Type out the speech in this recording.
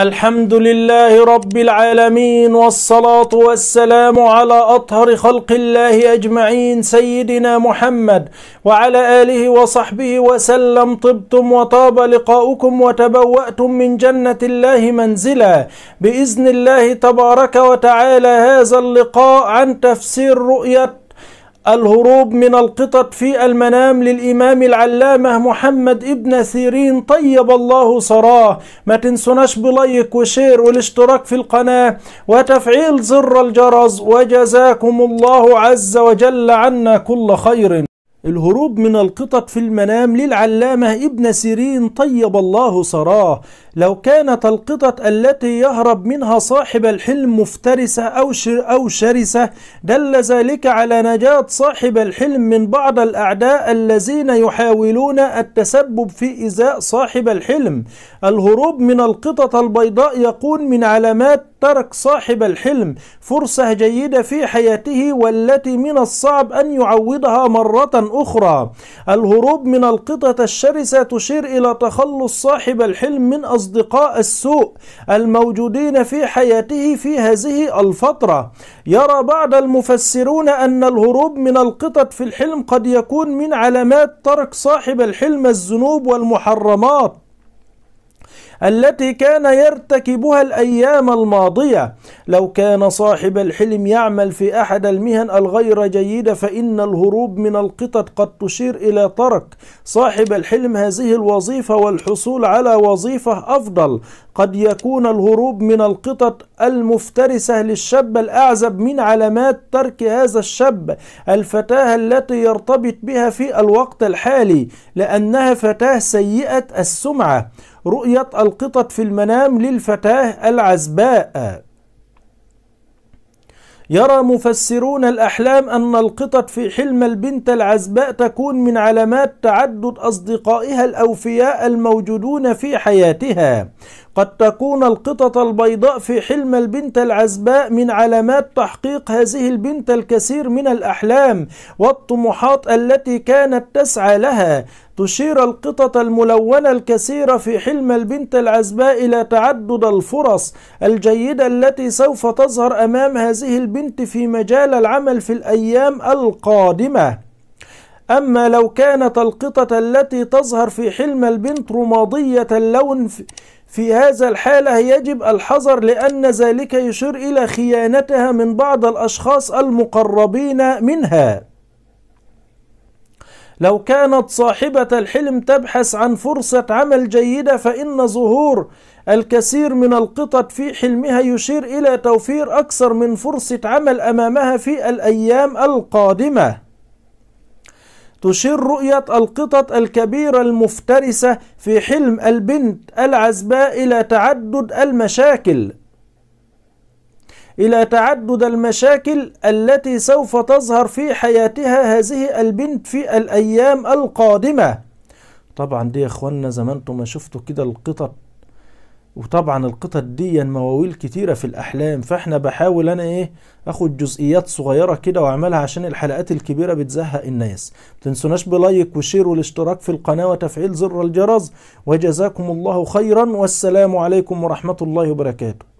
الحمد لله رب العالمين والصلاة والسلام على أطهر خلق الله أجمعين سيدنا محمد وعلى آله وصحبه وسلم طبتم وطاب لقاؤكم وتبوأتم من جنة الله منزلا بإذن الله تبارك وتعالى هذا اللقاء عن تفسير رؤية الهروب من القطط في المنام للإمام العلامة محمد ابن سيرين طيب الله ثراه ما تنسوناش بلايك وشير والاشتراك في القناة وتفعيل زر الجرس وجزاكم الله عز وجل عنا كل خير الهروب من القطط في المنام للعلامة ابن سيرين طيب الله ثراه لو كانت القطط التي يهرب منها صاحب الحلم مفترسة أو, شر أو شرسة دل ذلك على نجاة صاحب الحلم من بعض الأعداء الذين يحاولون التسبب في إزاء صاحب الحلم الهروب من القطط البيضاء يكون من علامات ترك صاحب الحلم فرصة جيدة في حياته والتي من الصعب أن يعوضها مرة أخرى الهروب من القطة الشرسة تشير إلى تخلص صاحب الحلم من أصدقاء السوء الموجودين في حياته في هذه الفترة يرى بعض المفسرون أن الهروب من القطط في الحلم قد يكون من علامات ترك صاحب الحلم الذنوب والمحرمات التي كان يرتكبها الأيام الماضية لو كان صاحب الحلم يعمل في أحد المهن الغير جيدة فإن الهروب من القطط قد تشير إلى ترك صاحب الحلم هذه الوظيفة والحصول على وظيفة أفضل قد يكون الهروب من القطط المفترسة للشاب الأعزب من علامات ترك هذا الشاب الفتاة التي يرتبط بها في الوقت الحالي لأنها فتاة سيئة السمعة رؤية القطط في المنام للفتاة العزباء يرى مفسرون الأحلام أن القطط في حلم البنت العزباء تكون من علامات تعدد أصدقائها الأوفياء الموجودون في حياتها قد تكون القطط البيضاء في حلم البنت العزباء من علامات تحقيق هذه البنت الكثير من الأحلام والطموحات التي كانت تسعى لها تشير القطط الملونة الكثيرة في حلم البنت العزباء إلى تعدد الفرص الجيدة التي سوف تظهر أمام هذه البنت في مجال العمل في الأيام القادمة أما لو كانت القطط التي تظهر في حلم البنت رمادية اللون في هذا الحالة يجب الحذر لأن ذلك يشير إلى خيانتها من بعض الأشخاص المقربين منها لو كانت صاحبة الحلم تبحث عن فرصة عمل جيدة فإن ظهور الكثير من القطط في حلمها يشير إلى توفير أكثر من فرصة عمل أمامها في الأيام القادمة. تشير رؤية القطط الكبيرة المفترسة في حلم البنت العزباء إلى تعدد المشاكل إلى تعدد المشاكل التي سوف تظهر في حياتها هذه البنت في الأيام القادمة طبعا دي يا اخوانا زي ما انتم ما شفتوا كده القطط وطبعا القطط دي مواويل كتيرة في الأحلام فاحنا بحاول أنا إيه أخد جزئيات صغيرة كده وأعملها عشان الحلقات الكبيرة بتزهق الناس متنسوناش بلايك وشير والاشتراك في القناة وتفعيل زر الجرس وجزاكم الله خيرا والسلام عليكم ورحمة الله وبركاته